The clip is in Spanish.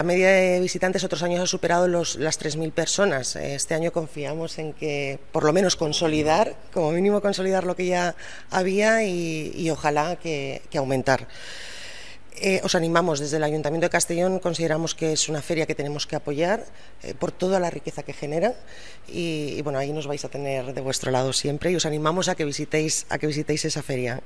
La media de visitantes otros años ha superado las 3.000 personas. Eh, este año confiamos en que por lo menos consolidar, como mínimo consolidar lo que ya había y, ojalá que, aumentar. Eh, os animamos desde el Ayuntamiento de Castellón, consideramos que es una feria que tenemos que apoyar eh, por toda la riqueza que genera y, y, bueno, ahí nos vais a tener de vuestro lado siempre y os animamos a que visitéis, a que visitéis esa feria.